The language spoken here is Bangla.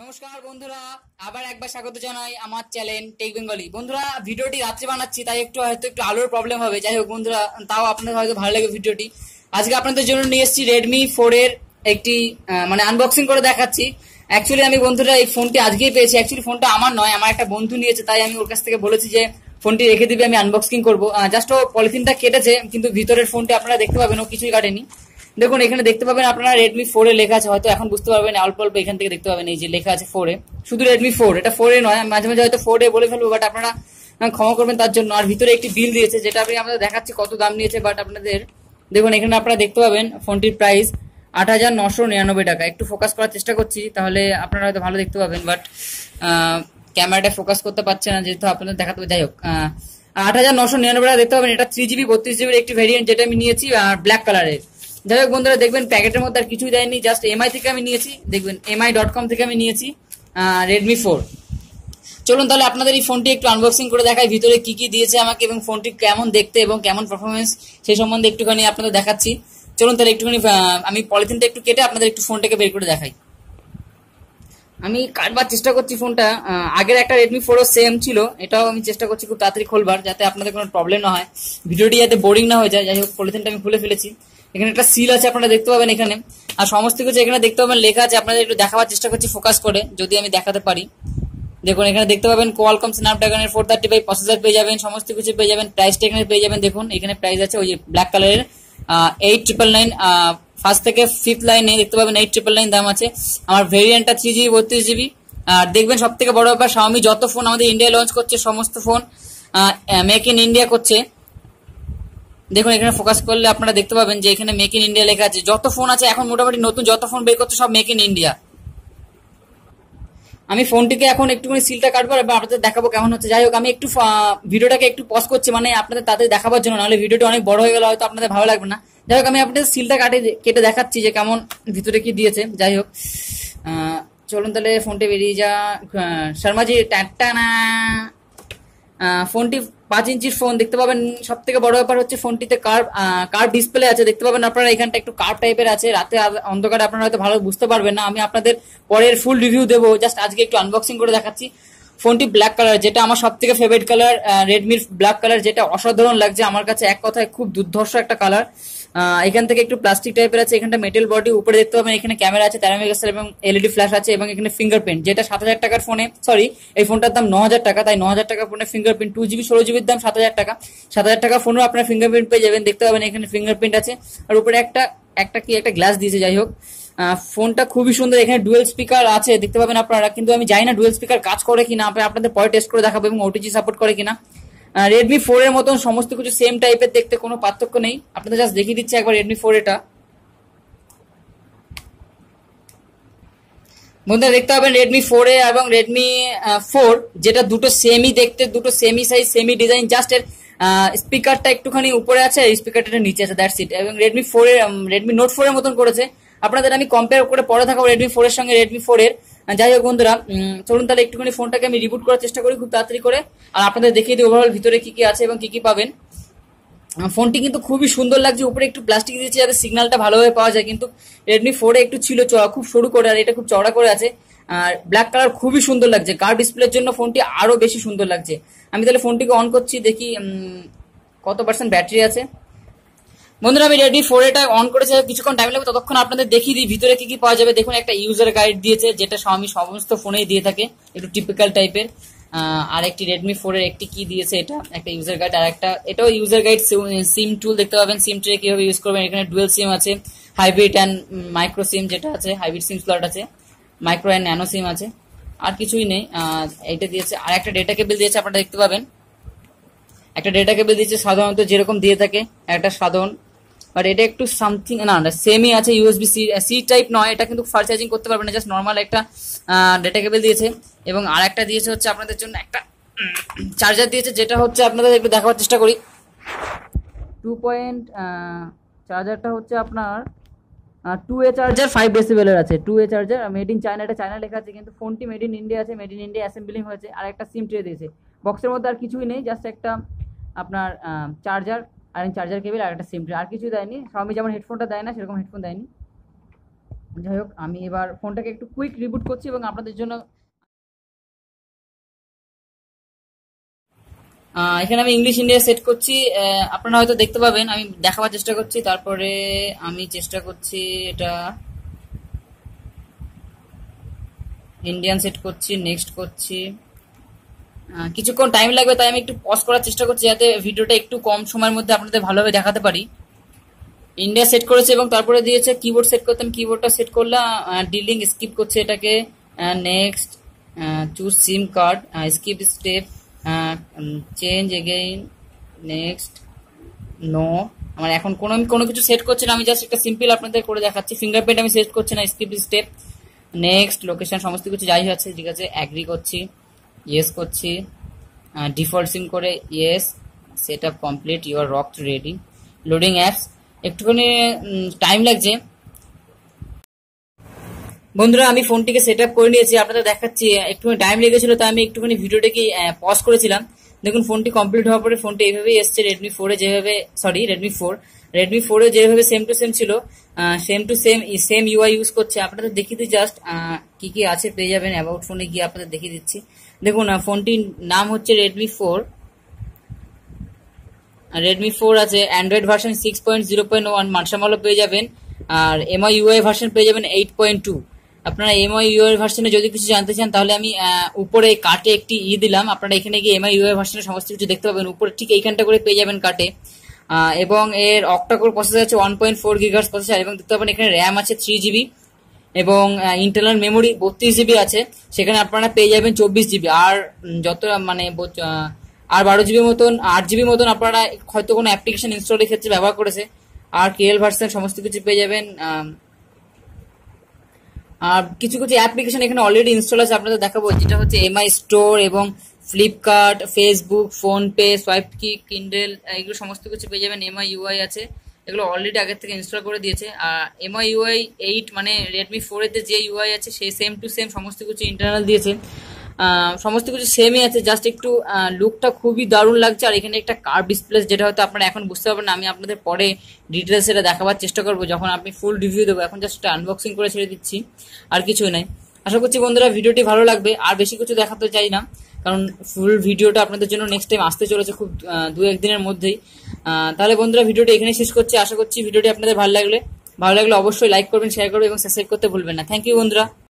নমস্কার বন্ধুরা আবার একবার স্বাগত জানাই আমার চ্যানেল টেক বেঙ্গলি বন্ধুরা ভিডিওটি রাত্রে বানাচ্ছি তাই একটু হয়তো একটু আলোর প্রবলেম হবে যাই হোক বন্ধুরা তাও আপনাদের হয়তো ভালো লাগে ভিডিওটি আজকে আপনাদের জন্য নিয়ে এসেছি রেডমি ফোরের একটি মানে আনবক্সিং করে দেখাচ্ছি অ্যাকচুয়ালি আমি বন্ধুরা এই ফোনটি আজকেই পেয়েছি অ্যাকচুয়ালি ফোনটা আমার নয় আমার একটা বন্ধু নিয়েছে তাই আমি ওর কাছ থেকে বলেছি যে ফোনটি রেখে দিবে আমি আনবক্সিং করবো জাস্ট ও পলিথিনটা কেটেছে কিন্তু ভিতরের ফোনটি আপনারা দেখতে পাবেন ও কিছুই কাটেনি দেখুন এখানে দেখতে পাবেন আপনারা রেডমি ফোরে লেখা আছে হয়তো এখন বুঝতে পারবেন অল্প অল্প এখান থেকে দেখতে পাবেন এই যে লেখা আছে ফোর এ শুধু রেডমি ফোর এটা ফোর এ নয় মাঝে মাঝে হয়তো ফোর এ বলে ফেলবো বাট আপনারা ক্ষমা করবেন তার জন্য আর ভিতরে একটি বিল দিয়েছে যেটা আমি আমাদের দেখাচ্ছি কত দাম নিয়েছে বাট আপনাদের দেখুন এখানে আপনারা দেখতে পাবেন ফোনটির প্রাইস আট হাজার নশো নিরানব্বই টাকা একটু ফোকাস করার চেষ্টা করছি তাহলে আপনারা হয়তো ভালো দেখতে পাবেন বাট ক্যামেরাটা ফোকাস করতে পারছে না যেহেতু আপনাদের দেখাতে হবে যাই হোক আট হাজার নশো নিরানব্বই টাকা দেখতে পাবেন এটা থ্রি জিবি বত্রিশ জিবির একটি ভেরিয়েন্ট যেটা আমি নিয়েছি আর ব্ল্যাক কালারের যাই হোক বন্ধুরা দেখবেন প্যাকেটের মধ্যে আর কিছুই দেয়নি জাস্ট এমআই থেকে আমি নিয়েছি দেখবেন এমআই ডট কম থেকে আমি নিয়েছি রেডমি ফোর চলুন তাহলে আপনাদের এই ফোনটি একটু আনবক্সিং করে দেখাই ভিতরে কি কি দিয়েছে আমাকে এবং ফোনটি কেমন দেখতে এবং কেমন পারফরমেন্স সেই সম্বন্ধে একটুখানি আপনাদের দেখাচ্ছি চলুন তাহলে একটুখানি আমি পলিথিনটা একটু কেটে আপনাদের একটু ফোনটাকে বের করে দেখাই আমি কাটবার চেষ্টা করছি ফোনটা আগের একটা রেডমি ফোরও সেম ছিল এটাও আমি চেষ্টা করছি খুব তাড়াতাড়ি খোলবার যাতে আপনাদের কোনো প্রবলেম না হয় ভিডিওটি যাতে বোরিং না হয়ে যায় যাই হোক পলিথিনটা আমি খুলে ফেলেছি এখানে একটা সিল আছে আপনারা দেখতে পাবেন এখানে আর সমস্ত কিছু এখানে দেখতে পাবেন লেখা আছে আপনাদের একটু দেখাবার চেষ্টা করছি ফোকাস করে যদি আমি দেখাতে পারি দেখুন এখানে দেখতে পাবেন কোয়ালকম স্ন্যাপড্রাগনের ফোর থার্টি ফাইভ প্রসেসার পেয়ে যাবেন সমস্ত কিছু পেয়ে যাবেন প্রাইসটা এখানে পেয়ে যাবেন দেখুন এখানে প্রাইস আছে ওই যে ব্ল্যাক কালারের এইট ট্রিপল নাইন ফার্স্ট থেকে ফিফথ লাইনে দেখতে পাবেন এইট ট্রিপল নাইন দাম আছে আমার ভেরিয়েন্টটা থ্রি জিবি বত্রিশ জিবি আর দেখবেন সব থেকে বড় ব্যাপার স্বামী যত ফোন আমাদের ইন্ডিয়ায় লঞ্চ করছে সমস্ত ফোন মেক ইন ইন্ডিয়া করছে দেখুন এখানে ফোকাস করলে আপনারা দেখতে পাবেন যে এখানে মেক ইন ইন্ডিয়া লেখা আছে যত ফোন আছে এখন মোটামুটি নতুন যত ফোন বের করছে সব মেক ইন ইন্ডিয়া আমি ফোনটিকে এখন একটুখানি সিলটা কাটবো এবার আপনাদের দেখাবো কেমন হচ্ছে যাই হোক আমি একটু ভিডিওটাকে একটু পজ করছি মানে আপনাদের তাদের দেখাবার জন্য নাহলে ভিডিওটা অনেক বড় হয়ে গেলে হয়তো আপনাদের ভালো লাগবে না যাই হোক আমি আপনাদের সিলটা কাটে কেটে দেখাচ্ছি যে কেমন ভিতরে কি দিয়েছে যাই হোক চলুন তাহলে ফোনটা বেরিয়ে যা শর্মাজি টাটা না ফোনটি পাঁচ ইঞ্চির ফোন দেখতে পাবেন সব থেকে বড় ব্যাপার হচ্ছে ফোনটিতে কার্ভ কার্ভ ডিসপ্লে আছে দেখতে পাবেন আপনারা এখানটা একটু কার্ভ টাইপের আছে রাতে অন্ধকারে আপনারা হয়তো ভালো বুঝতে পারবেন না আমি আপনাদের পরের ফুল রিভিউ দেবো জাস্ট আজকে একটু আনবক্সিং করে দেখাচ্ছি ফোনটি ব্ল্যাক কালার যেটা আমার সব থেকে ফেভারিট কালার রেডমির ব্ল্যাক কালার যেটা অসাধারণ লাগছে আমার কাছে এক কথায় খুব দুর্ধর্ষ একটা কালার এখান থেকে একটু প্লাস্টিক টাইপের আছে এখানটা মেটেল বডি উপরে দেখতে পাবেন এখানে ক্যামেরা আছে তেরো মেগাপিক্সেল এবং এলইডি ফ্ল্যাশ আছে এবং এখানে ফিঙ্গারপ্রিন্ট যেটা সাত হাজার টাকার ফোনে সরি এই ফোনটার দাম ন হাজার টাকা তাই ন হাজার টাকা ফোনে ফিঙ্গারপ্রিন্ট টু জিবি ষোলো জিবির দাম সাত হাজার টাকা সাত হাজার টাকা ফোনেও আপনার ফিঙ্গারপ্রিন্ট পেয়ে যাবেন দেখতে পাবেন এখানে ফিঙ্গারপ্রিন্ট আছে আর উপরে একটা একটা কি একটা গ্লাস দিয়েছে যাই হোক ফোনটা খুবই সুন্দর এখানে ডুয়েল স্পিকার আছে দেখতে পাবেন আপনারা কিন্তু আমি জানি না ডুয়েল স্পিকার কাজ করে কিনা আমি আপনাদের পরে টেস্ট করে দেখাবো এবং ওটিজি সাপোর্ট করে কিনা রেডমি ফোর এর মতন সমস্ত কিছু সেম টাইপের দেখতে কোনো পার্থক্য নেই আপনাদের জাস্ট দেখিয়ে দিচ্ছি একবার রেডমি ফোর এটা বন্ধুরা দেখতে পাবেন রেডমি ফোর এ এবং রেডমি ফোর যেটা দুটো সেমি দেখতে দুটো same size same design just এর স্পিকারটা একটুখানি উপরে আছে স্পিকারটা নিচে আছে দ্যাটস ইট এবং Redmi four A Redmi Note ফোরের মতন করেছে আপনাদের আমি কম্পেয়ার করে পরে থাকবো রেডমি ফোরের সঙ্গে রেডমি ফোর এর যাই হোক বন্ধুরা চলুন তাহলে একটুখানি ফোনটাকে আমি রিবুট করার চেষ্টা করি খুব তাড়াতাড়ি করে আর আপনাদের দেখিয়ে দিই ওভারঅল ভিতরে কি কি আছে এবং কি কি পাবেন ফোনটি কিন্তু খুবই সুন্দর লাগছে উপরে একটু প্লাস্টিক দিয়েছে যাতে সিগন্যালটা ভালোভাবে পাওয়া যায় কিন্তু রেডমি ফোরে একটু ছিল খুব সরু করে আর এটা খুব চড়া করে আছে আর ব্ল্যাক কালার খুবই সুন্দর লাগছে কার ডিসপ্লের জন্য ফোনটি আরও বেশি সুন্দর লাগছে আমি তাহলে ফোনটিকে অন করছি দেখি কত পার্সেন্ট ব্যাটারি আছে বন্ধুরা আমি রেডমি ফোর এটা অন করেছে কিছুক্ষণ টাইম লাগবে ততক্ষণ আপনাদের দেখিয়ে দিই ভিতরে কি কি পাওয়া যাবে দেখুন একটা ইউজার গাইড দিয়েছে যেটা আমি সমস্ত ফোনেই দিয়ে থাকে একটু টিপিক্যাল টাইপের আর একটি রেডমি ফোর এর একটি কি দিয়েছে এটা একটা ইউজার গাইড আর একটা এটাও ইউজার গাইড সিম টুল দেখতে পাবেন সিম টুলে কিভাবে ইউজ করবেন এখানে ডুয়েল সিম আছে হাইব্রিড অ্যান্ড মাইক্রো সিম যেটা আছে হাইব্রিড সিম স্লট আছে মাইক্রো অ্যান্ড ন্যানো সিম আছে আর কিছুই নেই এটা দিয়েছে আর একটা ডেটা কেবিল দিয়েছে আপনারা দেখতে পাবেন একটা ডেটা কেবিল দিয়েছে সাধারণত যেরকম দিয়ে থাকে একটা সাধারণ বাট এটা একটু সামথিং না না সেমই আছে ইউএসবি সি সি টাইপ নয় এটা কিন্তু ফার চার্জিং করতে পারবে না জাস্ট নর্মাল একটা ডেটা কেবল দিয়েছে এবং আর একটা দিয়েছে হচ্ছে আপনাদের জন্য একটা চার্জার দিয়েছে যেটা হচ্ছে আপনাদের একটু দেখাবার চেষ্টা করি টু পয়েন্ট চার্জারটা হচ্ছে আপনার টু এ চার্জার ফাইভ ডেসিবেলের আছে two A charger made in China এটা চায়না লেখা আছে কিন্তু ফোনটি মেড ইন ইন্ডিয়া আছে মেড ইন ইন্ডিয়া অ্যাসেম্বলিং হয়েছে আর একটা সিম ট্রে দিয়েছে বক্সের মধ্যে আর কিছুই নেই জাস্ট একটা আপনার চার্জার আর চার্জার কেবিল আর একটা সিম আর কিছু দেয়নি সবাই যেমন হেডফোনটা দেয় না সেরকম হেডফোন দেয়নি যাই হোক আমি এবার ফোনটাকে একটু কুইক রিবুট করছি এবং আপনাদের জন্য এখানে আমি ইংলিশ ইন্ডিয়া সেট করছি আপনারা হয়তো দেখতে পাবেন আমি দেখাবার চেষ্টা করছি তারপরে আমি চেষ্টা করছি এটা ইন্ডিয়ান সেট করছি নেক্সট করছি কিছুক্ষণ টাইম লাগবে তাই আমি একটু পজ করার চেষ্টা করছি যাতে ভিডিওটা একটু কম সময়ের মধ্যে আপনাদের ভালোভাবে দেখাতে পারি ইন্ডিয়া সেট করেছে এবং তারপরে দিয়েছে কিবোর্ড সেট করতাম কিবোর্ডটা সেট করলাম ডিলিং স্কিপ করছে এটাকে next choose SIM card skip step change again next no আমার এখন কোনো কোনো কিছু সেট করছে না আমি জাস্ট একটা সিম্পল আপনাদের করে দেখাচ্ছি ফিঙ্গারপ্রিন্ট আমি সেট করছি না স্কিপ স্টেপ নেক্সট লোকেশন সমস্ত কিছু যাই হচ্ছে ঠিক আছে অ্যাগ্রি করছি ইয়েস করছি ডিফল্ট সিম করে ইয়েস সেট আপ কমপ্লিট আর রক রেডি লোডিং অ্যাপস একটুখানি টাইম লাগছে বন্ধুরা আমি ফোনটিকে সেট আপ করে নিয়েছি আপনাদের দেখাচ্ছি একটুখানি টাইম লেগেছিল তাই আমি একটুখানি ভিডিওটাকে পজ করেছিলাম দেখুন ফোনটি কমপ্লিট হওয়ার পরে ফোনটি এইভাবেই এসছে রেডমি ফোরে যেভাবে সরি রেডমি ফোর রেডমি ফোরে যেভাবে সেম টু সেম ছিল same to same same UI use করছে আপনাদের দেখিয়ে দিই জাস্ট কি কি আছে পেয়ে যাবেন অ্যাবাউট ফোনে গিয়ে আপনাদের দেখিয়ে দিচ্ছি দেখুন ফোনটির নাম হচ্ছে রেডমি ফোর রেডমি ফোর আছে Android version six point zero point one Marshmallow পেয়ে যাবেন আর এমআই ইউআই ভার্সন পেয়ে যাবেন এইট পয়েন্ট টু আপনারা এমআই ইউআই ভার্সনে যদি কিছু জানতে চান তাহলে আমি উপরে কাটে একটি ই দিলাম আপনারা এখানে গিয়ে এমআই ইউআই ভার্সনের সমস্ত কিছু দেখতে পাবেন উপরে ঠিক এইখানটা করে পেয়ে যাবেন কাটে এবং এর অক্টাকোর প্রসেসর আছে one point four gigahertz processor এবং দেখতে পাবেন এখানে র্যাম আছে থ্রি জিবি এবং ইন্টারনাল মেমোরি বত্রিশ জিবি আছে সেখানে আপনারা পেয়ে যাবেন চব্বিশ জিবি আর যত মানে আর বারো জিবির মতন আট জিবির মতন আপনারা হয়তো কোনো অ্যাপ্লিকেশন ইনস্টলের ক্ষেত্রে ব্যবহার করেছে আর কেএল ভার্সন সমস্ত কিছু পেয়ে যাবেন আর কিছু কিছু অ্যাপ্লিকেশন এখানে অলরেডি ইনস্টল আছে আপনাদের দেখাবো যেটা হচ্ছে এমআই স্টোর এবং ফ্লিপকার্ট ফেসবুক ফোনপে সোয়াইপ কি কিন্ডেল এগুলো সমস্ত কিছু পেয়ে যাবেন এমআই ইউআই আছে এগুলো অলরেডি আগের থেকে ইনস্টল করে দিয়েছে আর এমআই ইউআই এইট মানে রেডমি ফোরের যে ইউআই আছে সেই সেম টু সেম সমস্ত কিছু ইন্টারনাল দিয়েছে সমস্ত কিছু সেমই আছে জাস্ট একটু লুকটা খুবই দারুণ লাগছে আর এখানে একটা কার ডিসপ্লে যেটা হয়তো আপনারা এখন বুঝতে পারবেন আমি আপনাদের পরে ডিটেলস এটা দেখাবার চেষ্টা করবো যখন আমি ফুল রিভিউ দেবো এখন জাস্ট আনবক্সিং করে ছেড়ে দিচ্ছি আর কিছুই নাই আশা করছি বন্ধুরা ভিডিওটি ভালো লাগবে আর বেশি কিছু দেখাতে চাই না কারণ ফুল ভিডিওটা আপনাদের জন্য নেক্সট টাইম আসতে চলেছে খুব দু একদিনের মধ্যেই তাহলে বন্ধুরা ভিডিওটি এখানে শেষ করছি আশা করছি ভিডিওটি আপনাদের ভালো লাগলে ভালো লাগলে অবশ্যই লাইক করবেন শেয়ার করবেন এবং সাবস্ক্রাইব করতে ভুলবেন না থ্যাংক ইউ বন্ধুরা